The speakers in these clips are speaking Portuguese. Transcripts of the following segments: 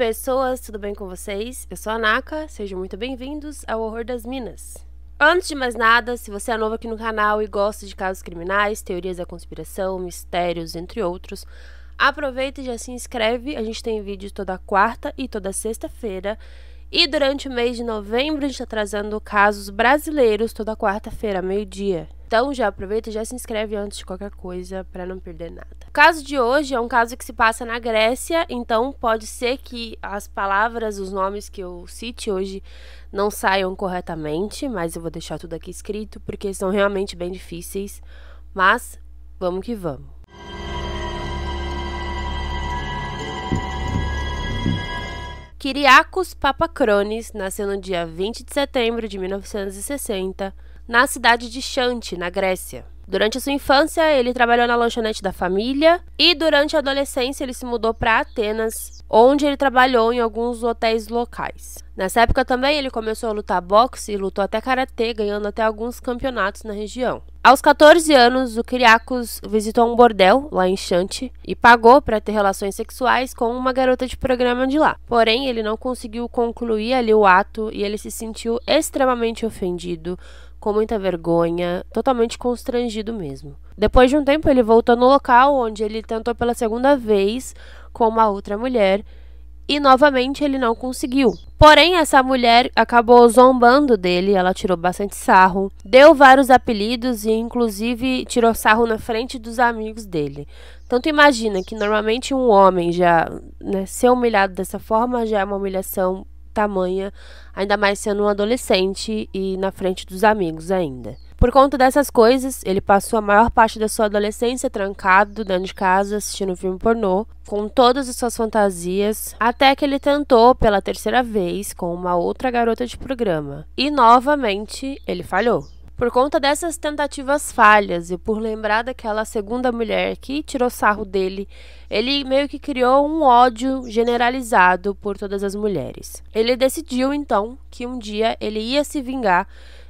pessoas, tudo bem com vocês? Eu sou a Naka, sejam muito bem-vindos ao Horror das Minas. Antes de mais nada, se você é novo aqui no canal e gosta de casos criminais, teorias da conspiração, mistérios, entre outros, aproveita e já se inscreve. A gente tem vídeo toda quarta e toda sexta-feira. E durante o mês de novembro, a gente está trazendo casos brasileiros toda quarta-feira, meio-dia. Então já aproveita e já se inscreve antes de qualquer coisa para não perder nada. O caso de hoje é um caso que se passa na Grécia, então pode ser que as palavras, os nomes que eu cite hoje não saiam corretamente, mas eu vou deixar tudo aqui escrito porque são realmente bem difíceis. Mas vamos que vamos. Kyriakos Papacrones nasceu no dia 20 de setembro de 1960 na cidade de Xante, na Grécia. Durante a sua infância, ele trabalhou na lanchonete da família e durante a adolescência ele se mudou para Atenas, onde ele trabalhou em alguns hotéis locais. Nessa época também ele começou a lutar boxe e lutou até karatê, ganhando até alguns campeonatos na região. Aos 14 anos, o Kyriakos visitou um bordel lá em Xante e pagou para ter relações sexuais com uma garota de programa de lá. Porém, ele não conseguiu concluir ali o ato e ele se sentiu extremamente ofendido com muita vergonha, totalmente constrangido mesmo. Depois de um tempo, ele voltou no local onde ele tentou pela segunda vez com uma outra mulher e novamente ele não conseguiu. Porém, essa mulher acabou zombando dele, ela tirou bastante sarro, deu vários apelidos e, inclusive, tirou sarro na frente dos amigos dele. Tanto imagina que normalmente um homem já né, ser humilhado dessa forma já é uma humilhação tamanha, ainda mais sendo um adolescente e na frente dos amigos ainda. Por conta dessas coisas, ele passou a maior parte da sua adolescência trancado dentro de casa assistindo filme pornô, com todas as suas fantasias, até que ele tentou pela terceira vez com uma outra garota de programa. E novamente ele falhou. Por conta dessas tentativas falhas e por lembrar daquela segunda mulher que tirou sarro dele, ele meio que criou um ódio generalizado por todas as mulheres. Ele decidiu então que um dia ele ia se vingar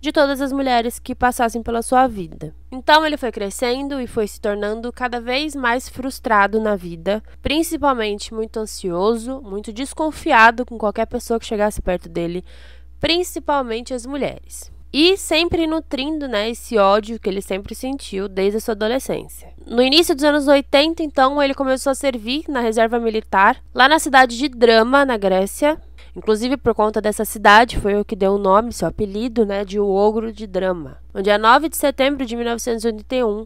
de todas as mulheres que passassem pela sua vida. Então ele foi crescendo e foi se tornando cada vez mais frustrado na vida, principalmente muito ansioso, muito desconfiado com qualquer pessoa que chegasse perto dele, principalmente as mulheres e sempre nutrindo né, esse ódio que ele sempre sentiu desde a sua adolescência. No início dos anos 80, então, ele começou a servir na reserva militar, lá na cidade de Drama, na Grécia. Inclusive, por conta dessa cidade, foi o que deu o nome, seu apelido, né, de O Ogro de Drama. no dia 9 de setembro de 1981,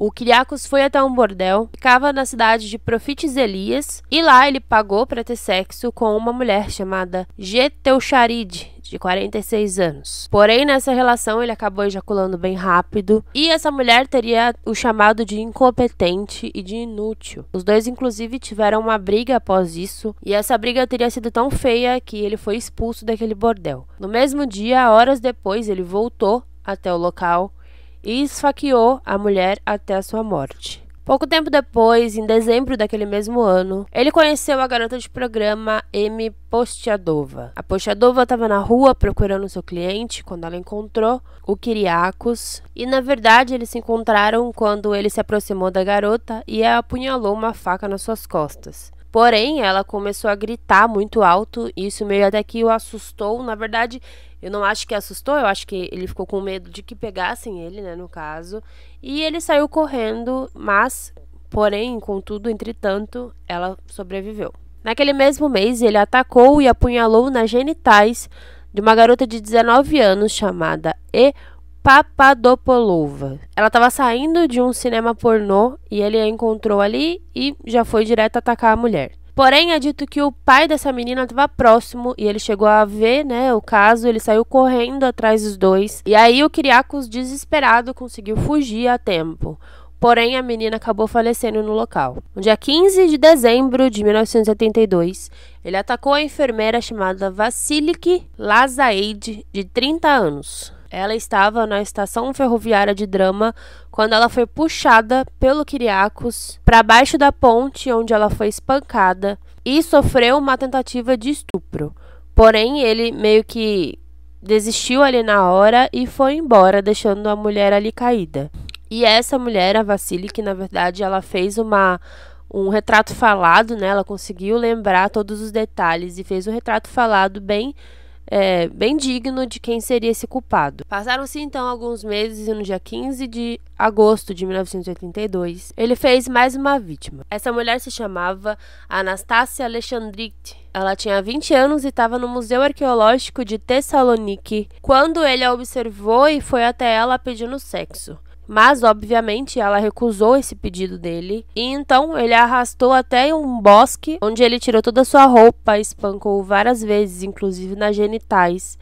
o Kiriakos foi até um bordel, ficava na cidade de Profites Elias, e lá ele pagou para ter sexo com uma mulher chamada Geteucharide, de 46 anos. Porém, nessa relação, ele acabou ejaculando bem rápido e essa mulher teria o chamado de incompetente e de inútil. Os dois, inclusive, tiveram uma briga após isso e essa briga teria sido tão feia que ele foi expulso daquele bordel. No mesmo dia, horas depois, ele voltou até o local e esfaqueou a mulher até a sua morte. Pouco tempo depois, em dezembro daquele mesmo ano, ele conheceu a garota de programa M. Postiadova. A Postiadova estava na rua procurando seu cliente quando ela encontrou o Kiriakos, e na verdade eles se encontraram quando ele se aproximou da garota e a apunhalou uma faca nas suas costas. Porém, ela começou a gritar muito alto e isso meio até que o assustou. Na verdade, eu não acho que assustou, eu acho que ele ficou com medo de que pegassem ele, né, no caso. E ele saiu correndo, mas, porém, contudo, entretanto, ela sobreviveu. Naquele mesmo mês, ele atacou e apunhalou nas genitais de uma garota de 19 anos chamada E. Papadopoulova. Ela estava saindo de um cinema pornô e ele a encontrou ali e já foi direto atacar a mulher. Porém, é dito que o pai dessa menina estava próximo e ele chegou a ver, né, o caso, ele saiu correndo atrás dos dois. E aí o Kiriakos, desesperado, conseguiu fugir a tempo. Porém, a menina acabou falecendo no local. No dia 15 de dezembro de 1982, ele atacou a enfermeira chamada Vasiliki Lazaide, de 30 anos. Ela estava na estação ferroviária de Drama quando ela foi puxada pelo Kiriakos para baixo da ponte onde ela foi espancada e sofreu uma tentativa de estupro. Porém, ele meio que desistiu ali na hora e foi embora, deixando a mulher ali caída. E essa mulher, a Vassili, que na verdade ela fez uma um retrato falado, né? Ela conseguiu lembrar todos os detalhes e fez um retrato falado bem é, bem digno de quem seria esse culpado. Passaram-se então alguns meses e no dia 15 de agosto de 1982, ele fez mais uma vítima. Essa mulher se chamava Anastácia Alexandrite. Ela tinha 20 anos e estava no Museu Arqueológico de Tessaloniki quando ele a observou e foi até ela pedindo sexo mas obviamente ela recusou esse pedido dele. E então ele a arrastou até um bosque, onde ele tirou toda a sua roupa, espancou várias vezes, inclusive nas genitais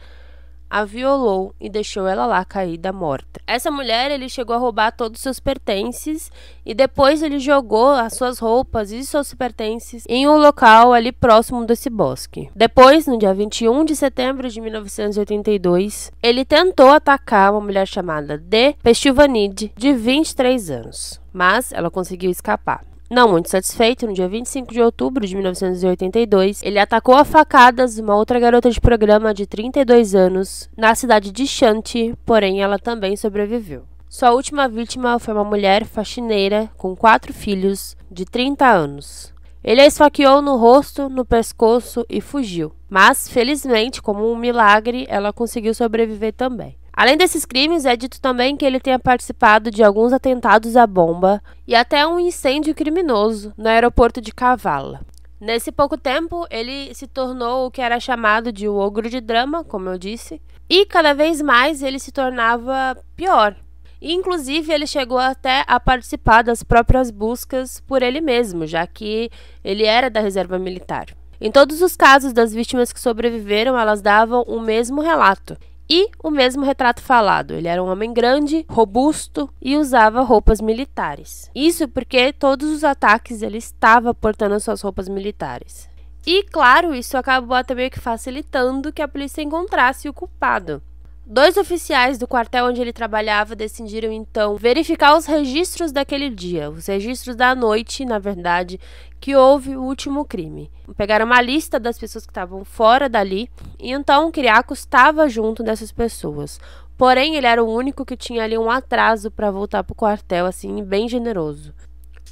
a violou e deixou ela lá caída morta. Essa mulher, ele chegou a roubar todos os seus pertences e depois ele jogou as suas roupas e seus pertences em um local ali próximo desse bosque. Depois, no dia 21 de setembro de 1982, ele tentou atacar uma mulher chamada De Pestilvanide, de 23 anos, mas ela conseguiu escapar. Não muito satisfeito, no dia 25 de outubro de 1982, ele atacou a facadas uma outra garota de programa de 32 anos na cidade de Shanti, porém ela também sobreviveu. Sua última vítima foi uma mulher faxineira com quatro filhos de 30 anos. Ele a esfaqueou no rosto, no pescoço e fugiu. Mas, felizmente, como um milagre, ela conseguiu sobreviver também. Além desses crimes, é dito também que ele tenha participado de alguns atentados à bomba e até um incêndio criminoso no aeroporto de Kavala. Nesse pouco tempo, ele se tornou o que era chamado de o ogro de drama, como eu disse, e cada vez mais ele se tornava pior. inclusive, ele chegou até a participar das próprias buscas por ele mesmo, já que ele era da reserva militar. Em todos os casos das vítimas que sobreviveram, elas davam o mesmo relato, e o mesmo retrato falado. Ele era um homem grande, robusto e usava roupas militares. Isso porque todos os ataques ele estava portando suas roupas militares. E claro, isso acabou até meio que facilitando que a polícia encontrasse o culpado. Dois oficiais do quartel onde ele trabalhava decidiram então verificar os registros daquele dia, os registros da noite, na verdade, que houve o último crime. Pegaram uma lista das pessoas que estavam fora dali e então criaco estava junto dessas pessoas. Porém, ele era o único que tinha ali um atraso para voltar para o quartel, assim, bem generoso.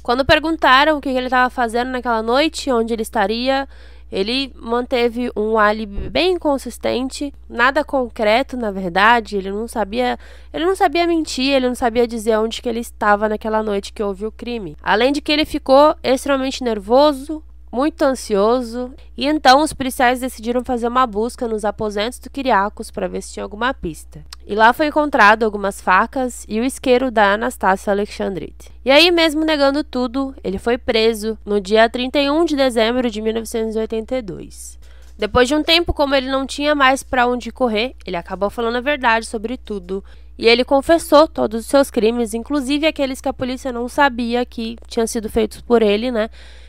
Quando perguntaram o que ele estava fazendo naquela noite, onde ele estaria, ele manteve um álibi bem consistente, nada concreto, na verdade, ele não sabia, ele não sabia mentir, ele não sabia dizer onde que ele estava naquela noite que houve o crime. Além de que ele ficou extremamente nervoso, muito ansioso, e então os policiais decidiram fazer uma busca nos aposentos do Kiriakos para ver se tinha alguma pista. E lá foi encontrado algumas facas e o isqueiro da Anastácia Alexandrite. E aí, mesmo negando tudo, ele foi preso no dia 31 de dezembro de 1982. Depois de um tempo, como ele não tinha mais para onde correr, ele acabou falando a verdade sobre tudo e ele confessou todos os seus crimes, inclusive aqueles que a polícia não sabia que tinham sido feitos por ele, né?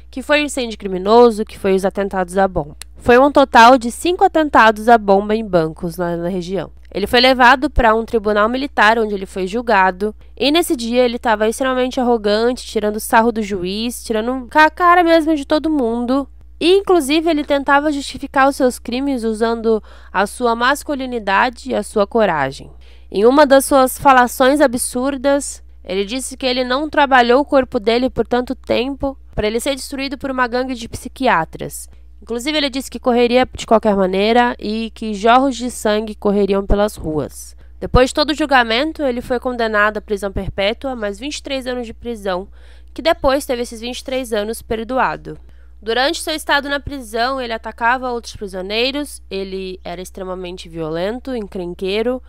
que foi o incêndio criminoso, que foi os atentados à bomba. Foi um total de cinco atentados à bomba em bancos na, na região. Ele foi levado para um tribunal militar onde ele foi julgado. E nesse dia ele estava extremamente arrogante, tirando sarro do juiz, tirando a cara mesmo de todo mundo. E, inclusive, ele tentava justificar os seus crimes usando a sua masculinidade e a sua coragem. Em uma das suas falações absurdas, ele disse que ele não trabalhou o corpo dele por tanto tempo para ele ser destruído por uma gangue de psiquiatras. Inclusive, ele disse que correria de qualquer maneira e que jorros de sangue correriam pelas ruas. Depois de todo o julgamento, ele foi condenado à prisão perpétua, mais 23 anos de prisão, que depois teve esses 23 anos perdoado. Durante seu estado na prisão, ele atacava outros prisioneiros, ele era extremamente violento, encrenqueiro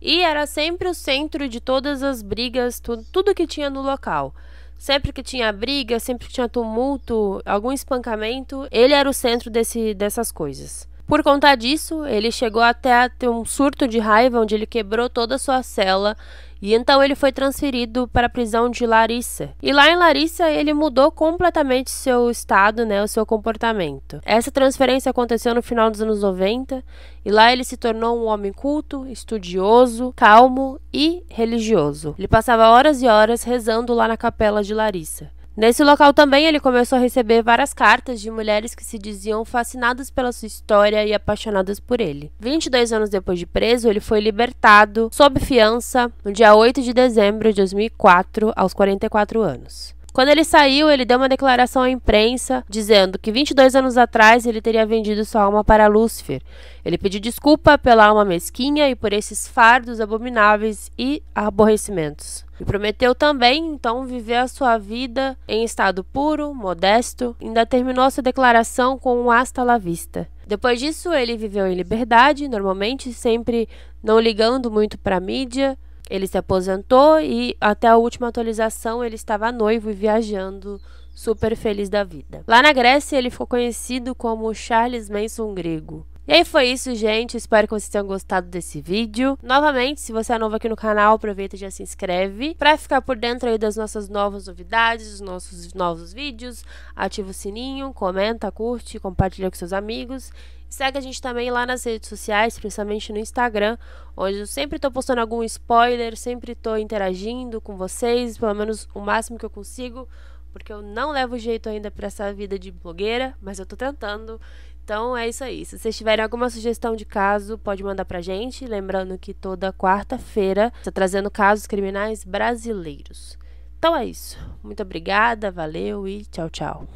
e era sempre o centro de todas as brigas, tudo, tudo que tinha no local. Sempre que tinha briga, sempre que tinha tumulto, algum espancamento, ele era o centro desse, dessas coisas. Por conta disso, ele chegou até a ter um surto de raiva onde ele quebrou toda a sua cela e então ele foi transferido para a prisão de Larissa. E lá em Larissa ele mudou completamente seu estado, né, o seu comportamento. Essa transferência aconteceu no final dos anos 90 e lá ele se tornou um homem culto, estudioso, calmo e religioso. Ele passava horas e horas rezando lá na capela de Larissa. Nesse local também ele começou a receber várias cartas de mulheres que se diziam fascinadas pela sua história e apaixonadas por ele. 22 anos depois de preso, ele foi libertado sob fiança no dia 8 de dezembro de 2004, aos 44 anos. Quando ele saiu, ele deu uma declaração à imprensa dizendo que 22 anos atrás ele teria vendido sua alma para Lúcifer. Ele pediu desculpa pela alma mesquinha e por esses fardos abomináveis e aborrecimentos. E prometeu também, então, viver a sua vida em estado puro, modesto. Ainda terminou sua declaração com um hasta la vista. Depois disso, ele viveu em liberdade, normalmente, sempre não ligando muito para a mídia, ele se aposentou e até a última atualização ele estava noivo e viajando, super feliz da vida. Lá na Grécia ele ficou conhecido como Charles Manson grego. E aí foi isso, gente. Espero que vocês tenham gostado desse vídeo. Novamente, se você é novo aqui no canal, aproveita e já se inscreve para ficar por dentro aí das nossas novas novidades, dos nossos novos vídeos. Ativa o sininho, comenta, curte, compartilha com seus amigos Segue a gente também lá nas redes sociais, principalmente no Instagram, onde eu sempre estou postando algum spoiler, sempre estou interagindo com vocês, pelo menos o máximo que eu consigo, porque eu não levo jeito ainda para essa vida de blogueira, mas eu estou tentando. Então é isso aí. Se vocês tiverem alguma sugestão de caso, pode mandar a gente. Lembrando que toda quarta-feira está trazendo casos criminais brasileiros. Então é isso. Muito obrigada, valeu e tchau, tchau.